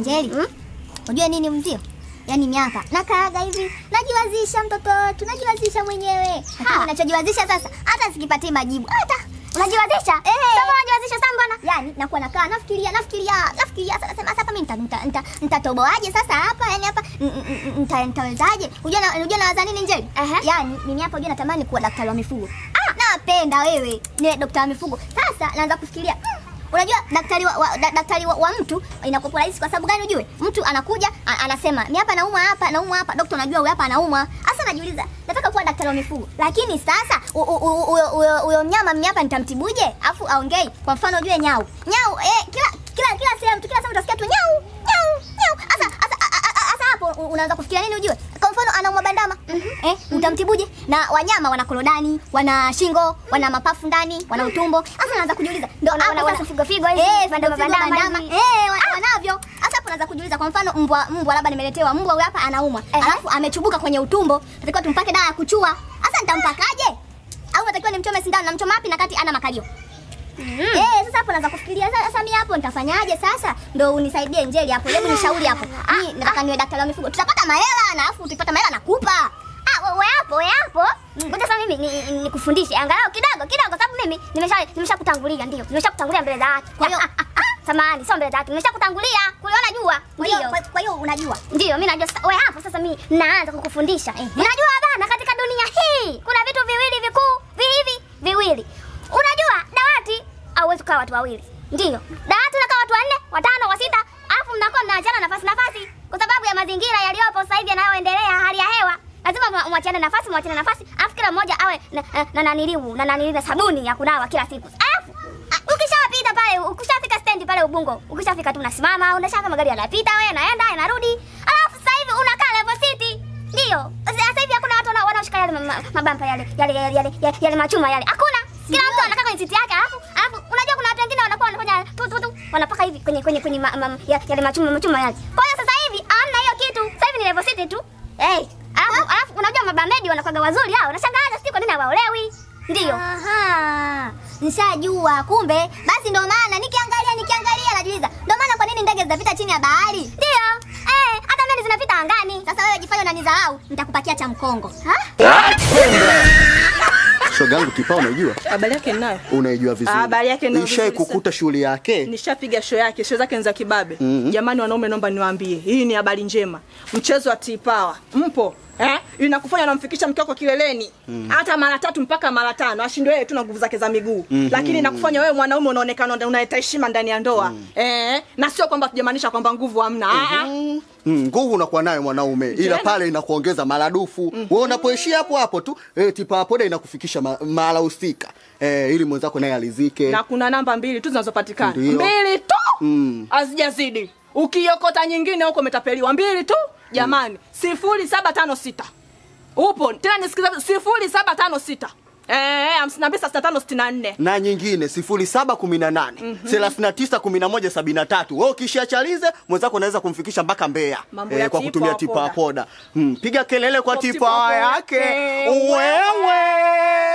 Njeri, hmm? Unajua nini mzio? Yaani miaka nakaaga hivi najiwazisha, mtoto tunajiwazisha mwenyewe. Ha, unachojiwazisha sasa, hata sikipati majibu hata unajiwazisha eh. Sasa unajiwazisha sana bwana. Yaani nakuwa nakaa nafikiria nafikiria nafikiria, sasa nasema sasa, mimi nita nitatoboaje sasa hapa, yaani hapa nita nitawezaje? Unajua unajua nawaza nini Njeri? Yaani mimi hapa unajua natamani kuwa daktari wa mifugo. Ah, napenda wewe ni daktari wa mifugo sasa naanza kufikiria unajua daktari wa, wa, da, daktari wa, wa mtu inakuwa rahisi kwa sababu gani? Ujue mtu anakuja a, anasema mi hapa naumwa hapa naumwa hapa, dokta unajua huyu hapa anaumwa. Sasa najiuliza nataka kuwa daktari wa mifugo, lakini sasa huyo mnyama mimi hapa nitamtibuje? Afu aongei, kwa mfano ujue nyau nyau eh, kila kila kila sehemu kila sehemu utasikia tu nyau unaanza kufikiria nini ujue kwa mfano anaumwa bandama mm -hmm. eh, mhm. utamtibuje na wanyama wana korodani wana shingo wana mhm. mapafu ndani wana mhm. utumbo sasa unaanza kujiuliza ndio wana, wana, wana, figo figo hizi eh, bandama bandama eh, ah! wanavyo sasa hapo unaanza kujiuliza kwa mfano mbwa mbwa labda nimeletewa mbwa huyu hapa anaumwa eh. alafu amechubuka kwenye utumbo natakiwa tumpake dawa ya kuchua sasa nitampakaje au natakiwa nimchome sindano namchoma wapi na kati ana makalio mm. Eh, sasa hapo naanza kufikiria sasa mimi hapo nitafanyaje sasa? ndio unisaidie Njeli hapo. Hebu ah. nishauri hapo. Mimi ah. nataka niwe daktari wa mifugo. Tutapata mahela na afu tukipata mahela nakupa. Ah, wewe hapo, wewe hapo. Mm. Ngoja sasa mimi nikufundishe. Angalau kidogo kidogo sababu mimi nimesha nimeshakutangulia ndio. Nimeshakutangulia mbele zake. Kwa hiyo ah, samani sio mbele zake, nimeshakutangulia kule, unajua. Ndio, kwa hiyo unajua. Ndio, mimi najua. Wewe hapo sasa, mimi naanza kukufundisha. Eh. Unajua bana, katika dunia hii kuna vitu viwili vikuu hivi viwili mnakaa watu wawili, ndio daa, tunakaa watu wanne, watano, wa sita, alafu mnakuwa mnaachana nafasi nafasi kwa sababu ya mazingira yaliyopo sasa hivi yanayoendelea, hali ya hewa lazima mwachane nafasi, mwachane nafasi, alafu kila mmoja awe na, eh, na, na naniliu na naniliu na sabuni ya kunawa kila siku. Alafu ah, ukishapita pale, ukishafika stendi pale Ubungo, ukishafika tu unasimama, unashaka magari yanapita, wewe yanaenda yanarudi. Alafu sasa hivi unakaa level city, ndio sasa hivi hakuna watu wanaoshika yale mabampa yale yale yale, yale, yale machuma yale, hakuna. Kila mtu anakaa kwenye siti yake, alafu alafu wengine wanakuwa wanafanya tu tu tu wanapaka hivi kwenye kwenye kwenye yale machuma machuma yale. Kwa hiyo sasa hivi hamna hiyo kitu. Sasa hivi ni level city tu. Hey, alafu alafu unajua mabamedi wanakuwa wazuri hao. Unashangaa sisi kwa nini hawaolewi? Ndio. Aha. Nishajua kumbe. Basi ndio maana nikiangalia nikiangalia najiuliza. Ndio maana kwa nini ndege zinapita chini ya bahari? Ndio. Eh, hata meli zinapita angani. Sasa wewe jifanye unanidharau, nitakupakia cha mkongo. Ha? Ah! shoga yangu kipa, unajua habari yake? Ninayo. Unaijua vizuri habari yake? Ninayo. Ishai kukuta shughuli yake? Nishapiga show yake, show zake za kibabe. mm -hmm. Jamani wanaume, naomba niwaambie hii ni habari njema, mchezo wa Tipawa mpo eh? Inakufanya namfikisha mke wako kileleni mm. hata mara tatu mpaka mara tano, ashindwe yeye tu na nguvu zake za miguu mm -hmm. Lakini inakufanya wewe mwanaume unaonekana unaleta heshima ndani ya ndoa mm. eh? na sio kwamba tujamaanisha kwamba nguvu hamna mm -hmm. Mm, nguvu mm, unakuwa nayo mwanaume, ila yaani? pale inakuongeza maradufu mm -hmm. Wewe unapoishia hapo hapo tu e, eh, tipa poda inakufikisha mara husika e, ili mwenzako naye alizike. Na kuna namba mbili tu zinazopatikana, mbili tu mm. hazijazidi. Ukiokota nyingine huko umetapeliwa, mbili tu jamani mm. sifuri saba tano sita upo tena, nisikiza sifuri saba tano sita Eh, eh, na nyingine 0718 391173. Mhm. Wewe ukishiachalize mwenzako unaweza kumfikisha mpaka Mbeya eh, kwa kutumia tipa poda. Hmm, piga kelele kwa tipa yake wewe.